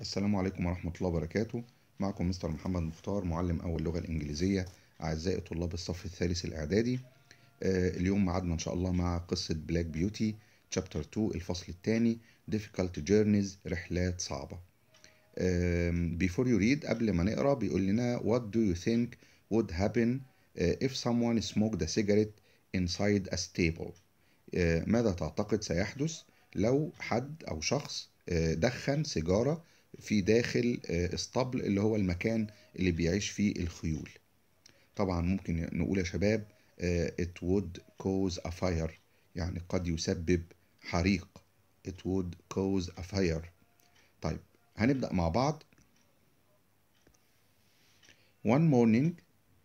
السلام عليكم ورحمة الله وبركاته معكم مستر محمد مختار معلم أول لغة الإنجليزية أعزائي طلاب الصف الثالث الإعدادي آه اليوم ميعادنا إن شاء الله مع قصة بلاك بيوتي شابتر 2 الفصل الثاني difficult journeys رحلات صعبة آه before you read قبل ما نقرأ بيقول لنا what do you think would happen آه، if someone smoked a cigarette inside a stable آه ماذا تعتقد سيحدث لو حد أو شخص آه، دخن سيجارة في داخل اسطبل اللي هو المكان اللي بيعيش فيه الخيول طبعا ممكن نقول يا شباب it would cause a fire يعني قد يسبب حريق it would cause a fire طيب هنبدأ مع بعض One morning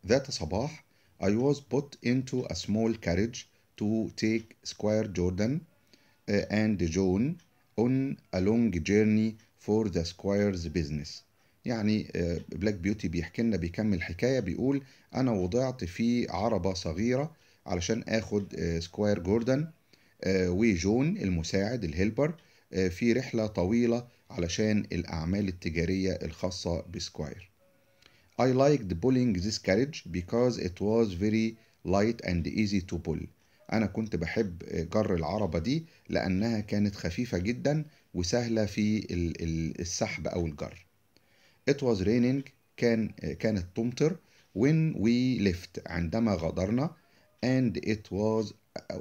ذات صباح I was put into a small carriage to take Squire Jordan and John on a long journey فور ذا سكوايرز بيزنس يعني بلاك آه، بيوتي بيحكي لنا بيكمل حكايه بيقول انا وضعت في عربه صغيره علشان اخد سكوير جوردن وجون المساعد الهيلبر آه، في رحله طويله علشان الاعمال التجاريه الخاصه بسكوير I liked pulling this carriage because it was very light and easy to pull. أنا كنت بحب آه، جر العربة دي لأنها كانت خفيفة جدا وسهلة في السحب أو الجر It was raining كان كانت تمطر when we left عندما غادرنا and it was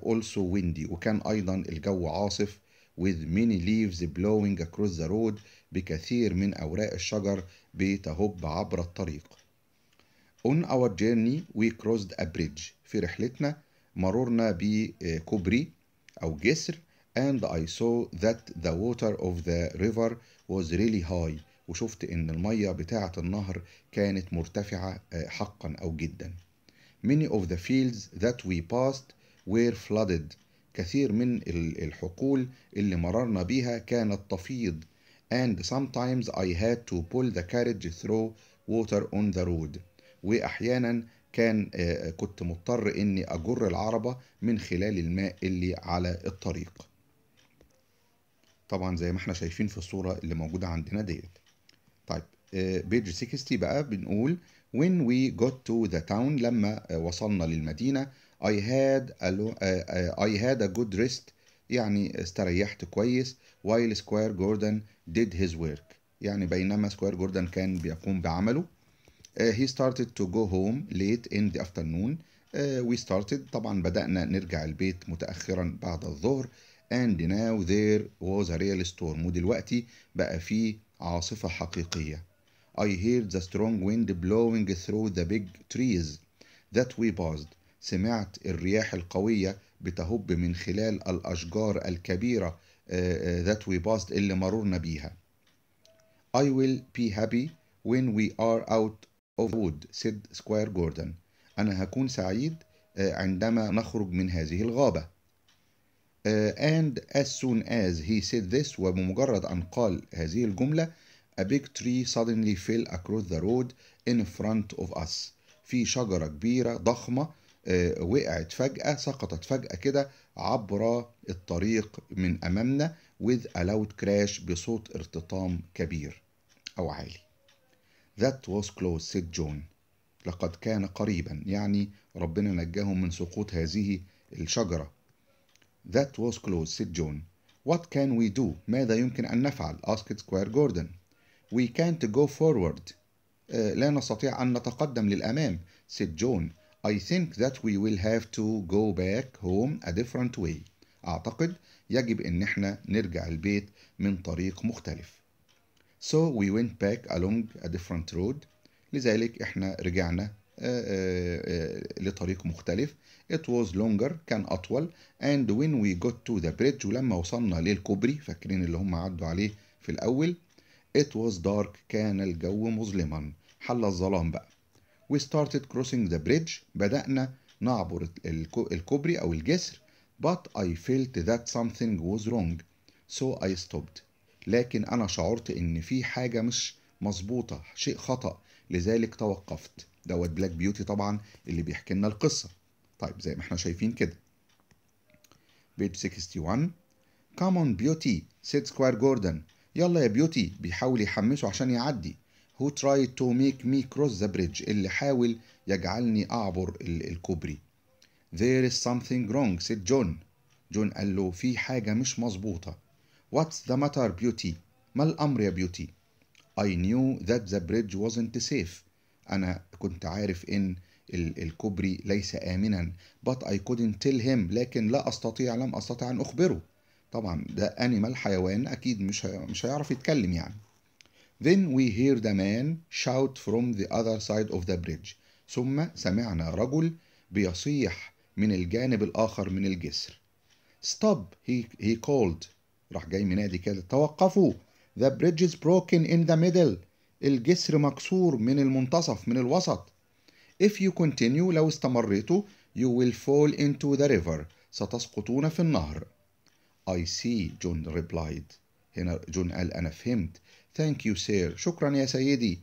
also windy وكان أيضا الجو عاصف with many leaves blowing across the road بكثير من أوراق الشجر بتهب عبر الطريق. On our journey we crossed a bridge في رحلتنا مررنا بكوبري أو جسر and I saw that the water of the river was really high وشفت إن المية بتاعة النهر كانت مرتفعة حقا أو جدا many of the fields that we passed were flooded كثير من الحقول اللي مررنا بيها كانت تفيض and sometimes I had to pull the carriage through water on the road وأحيانا كان كنت مضطر إني أجر العربة من خلال الماء اللي على الطريق طبعا زي ما احنا شايفين في الصورة اللي موجودة عندنا ديت طيب بيج آه، 60 بقى بنقول when we got to the town لما آه، وصلنا للمدينة I had a, آه، I had a good rest يعني استريحت كويس while Square Gordon did his work يعني بينما سكوير جوردن كان بيقوم بعمله he started to go home late in the afternoon we started طبعا بدأنا نرجع البيت متأخرا بعد الظهر and now there was a real storm ودلوقتي بقى في عاصفة حقيقية I hear the strong wind blowing through the big trees that we passed سمعت الرياح القوية بتهب من خلال الأشجار الكبيرة that we passed اللي مررنا بيها I will be happy when we are out of wood said Squire Gordon أنا هكون سعيد عندما نخرج من هذه الغابة آه، and as soon as he said this وبمجرد أن قال هذه الجملة a big tree suddenly fell across the road in front of us في شجرة كبيرة ضخمة آه، وقعت فجأة سقطت فجأة كده عبر الطريق من أمامنا with a loud crash بصوت ارتطام كبير أو عالي That was close said John لقد كان قريبا يعني ربنا نجاهم من سقوط هذه الشجرة That was close, said John. What can we do? ماذا يمكن أن نفعل? asked سكوير جوردن. We can't go forward. Uh, لا نستطيع أن نتقدم للأمام, said John. I think that we will have to go back home a different way. أعتقد يجب إن إحنا نرجع البيت من طريق مختلف. So we went back along a different road. لذلك إحنا رجعنا آه، آه، آه، لطريق مختلف it was longer كان أطول and when we got to the bridge ولما وصلنا للكوبري فاكرين اللي هم عدوا عليه في الأول it was dark كان الجو مظلما حل الظلام بقى we started crossing the bridge بدأنا نعبر الكوبري أو الجسر but I felt that something was wrong so I stopped لكن أنا شعرت إن في حاجة مش مظبوطة شيء خطأ لذلك توقفت دوت بلاك بيوتي طبعا اللي بيحكي لنا القصه طيب زي ما احنا شايفين كده بيج 61 كامون بيوتي سيد سكوير جوردن يلا يا بيوتي بيحاول يحمسه عشان يعدي هو تراي تو ميك مي كروس ذا بريدج اللي حاول يجعلني اعبر الكوبري There is something wrong said جون جون قال له في حاجة مش مظبوطة What's the matter beauty ما الأمر يا بيوتي I knew that the bridge wasn't safe أنا كنت عارف إن الكوبري ليس آمنا but I couldn't tell him لكن لا أستطيع لم أستطع أن أخبره طبعا ده أنيمال حيوان أكيد مش مش هيعرف يتكلم يعني Then we hear the man shout from the other side of the bridge ثم سمعنا رجل بيصيح من الجانب الآخر من الجسر Stop he, he called راح جاي منادي كده توقفوا The bridge is broken in the middle الجسر مكسور من المنتصف من الوسط if you continue لو استمرتوا you will fall into the river ستسقطون في النهر I see John replied هنا جون قال أنا فهمت thank you sir شكرا يا سيدي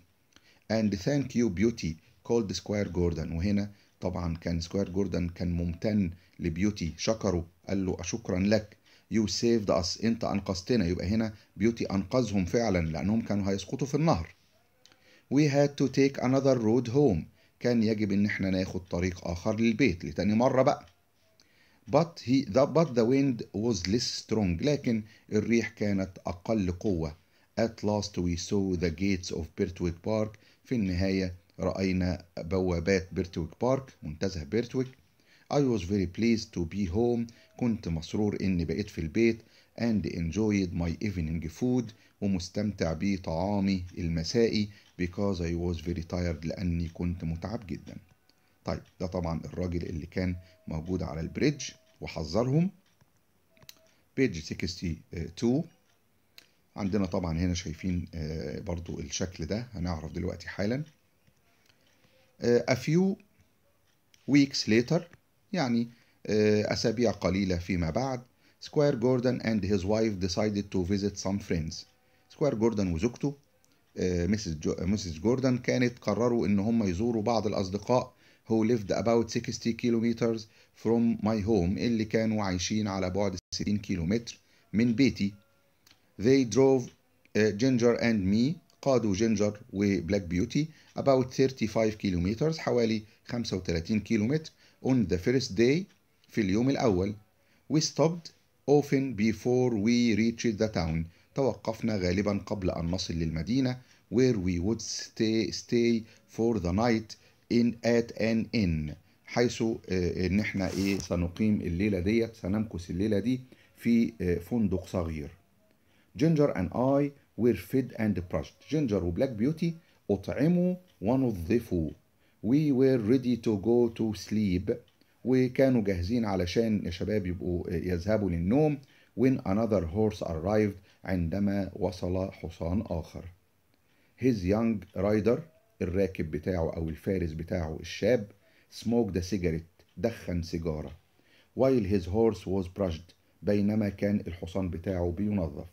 and thank you beauty called سكوير جوردن وهنا طبعا كان سكوير جوردن كان ممتن لبيوتي شكره قال له شكرا لك you saved us انت انقذتنا يبقى هنا بيوتي انقذهم فعلا لانهم كانوا هيسقطوا في النهر we had to take another road home كان يجب إن إحنا ناخد طريق آخر للبيت لتاني مرة بقى but, he, the, but the wind was less strong لكن الريح كانت أقل قوة at last we saw the gates of Birtwick Park في النهاية رأينا بوابات بيرتويك بارك منتزه بيرتويك I was very pleased to be home كنت مسرور إني بقيت في البيت and enjoyed my evening food ومستمتع بطعامي المسائي because I was very tired لأني كنت متعب جدا طيب ده طبعا الراجل اللي كان موجود على البريدج وحذرهم بيج 62 عندنا طبعا هنا شايفين آه، برضو الشكل ده هنعرف دلوقتي حالا آه، A few weeks later يعني آه، أسابيع قليلة فيما بعد سكوير جوردن and his wife decided to visit some friends سكوير جوردن وزوجته مسز آه، آه، جوردن كانت قرروا ان هم يزوروا بعض الاصدقاء who lived about 60 kilometers from my home اللي كانوا عايشين على بعد 60 كيلومتر من بيتي they drove جينجر and me قادوا جينجر وبلاك بيوتي about 35 kilometers حوالي 35 كيلومتر on the first day في اليوم الأول We stopped often before we reached the town توقفنا غالبا قبل أن نصل للمدينة where we would stay, stay for the night in at an inn حيث ان آه، آه، احنا ايه سنقيم الليلة ديت سنمكث الليلة دي في آه، فندق صغير جينجر اند اي وير فيد اند براشد جينجر وبلاك بيوتي أطعموا ونظفوا we were ready to go to sleep وكانوا جاهزين علشان يا شباب يبقوا يذهبوا للنوم when another horse arrived عندما وصل حصان آخر his young rider الراكب بتاعه أو الفارس بتاعه الشاب smoked a cigarette دخن سيجارة while his horse was brushed بينما كان الحصان بتاعه بينظف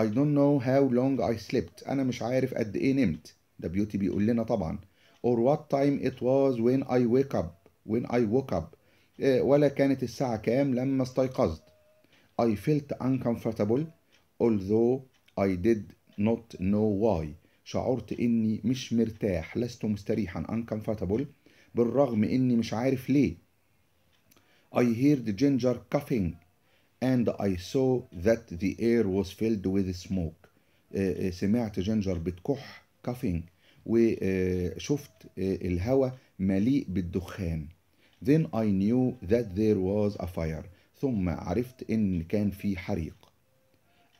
I don't know how long I slept أنا مش عارف قد إيه نمت ده بيوتي بيقول لنا طبعا or what time it was when I wake up when I woke up ولا كانت الساعة كام لما استيقظت I felt uncomfortable although I did not know why شعرت إني مش مرتاح لست مستريحا uncomfortable بالرغم إني مش عارف ليه I heard Ginger coughing and I saw that the air was filled with smoke سمعت جينجر بتكح coughing وشفت الهواء مليء بالدخان Then I knew that there was a fire ثم عرفت إن كان في حريق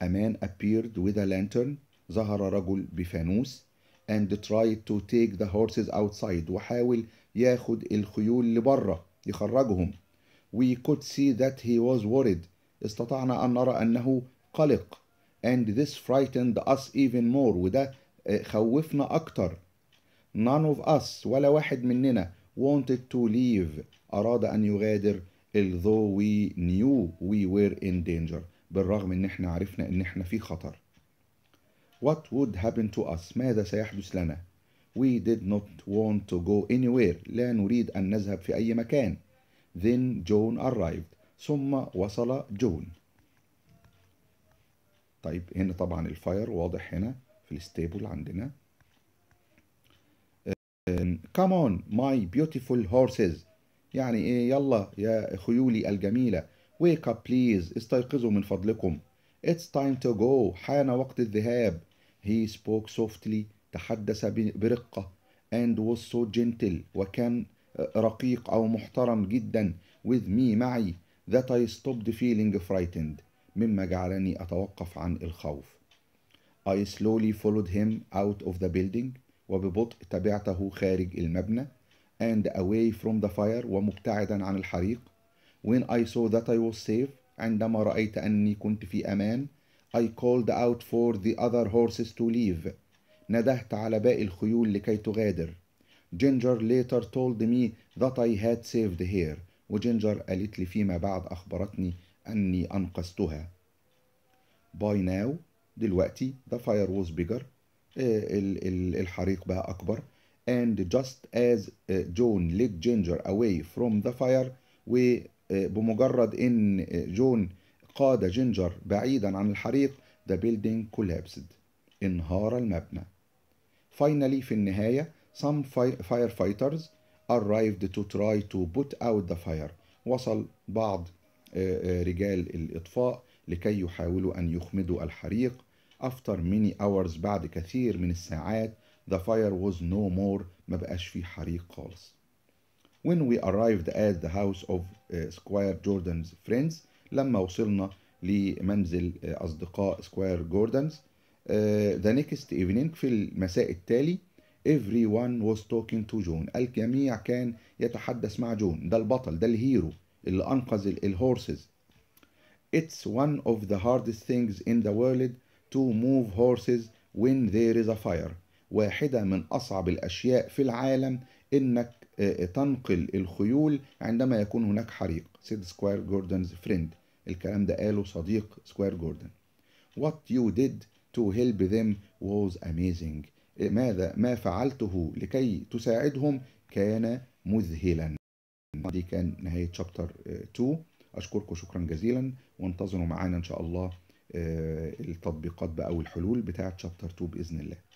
A man appeared with a lantern ظهر رجل بفانوس and tried to take the horses outside وحاول ياخد الخيول لبره يخرجهم We could see that he was worried استطعنا أن نرى أنه قلق and this frightened us even more وده خوفنا أكتر none of us ولا واحد مننا wanted to leave أراد أن يغادر although we knew we were in danger بالرغم ان احنا عرفنا ان احنا في خطر what would happen to us ماذا سيحدث لنا we did not want to go anywhere لا نريد أن نذهب في أي مكان then John arrived ثم وصل جون طيب هنا طبعا الفاير واضح هنا في الستيبل عندنا آه، come on my beautiful horses يعني ايه يلا يا خيولي الجميلة wake up please استيقظوا من فضلكم it's time to go حان وقت الذهاب he spoke softly تحدث برقة and was so gentle وكان رقيق أو محترم جدا with me معي that I stopped feeling frightened مما جعلني أتوقف عن الخوف I slowly followed him out of the building وببطء تبعته خارج المبنى and away from the fire ومبتعدا عن الحريق when I saw that I was safe عندما رأيت أني كنت في أمان I called out for the other horses to leave ندهت على باقي الخيول لكي تغادر Ginger later told me that I had saved her وجينجر قالت لي فيما بعد أخبرتني أني أنقذتها By now دلوقتي the fire was bigger الحريق بقى أكبر and just as John led Ginger away from the fire وبمجرد إن جون قاد جينجر بعيدا عن الحريق the building collapsed انهار المبنى finally في النهاية some firefighters arrived to try to put out the fire وصل بعض رجال الإطفاء لكي يحاولوا أن يخمدوا الحريق After many hours بعد كثير من الساعات the fire was no more ما بقاش في حريق خالص when we arrived at the house of uh, Squire Jordan's friends لما وصلنا لمنزل uh, أصدقاء Squire Jordan's uh, the next evening في المساء التالي everyone was talking to John الجميع كان يتحدث مع جون ده البطل ده الهيرو اللي أنقذ الهورسز It's one of the hardest things in the world to move horses when there is a fire. واحدة من أصعب الأشياء في العالم إنك آه، آه، تنقل الخيول عندما يكون هناك حريق سيد سكوير جوردنز فريند الكلام ده قاله صديق سكوير جوردن What you did to help them was amazing إيه، ماذا ما فعلته لكي تساعدهم كان مذهلا دي كان نهاية شابتر آه، 2 أشكركم شكرا جزيلا وانتظروا معانا إن شاء الله آه، التطبيقات بقى والحلول بتاعة شابتر 2 بإذن الله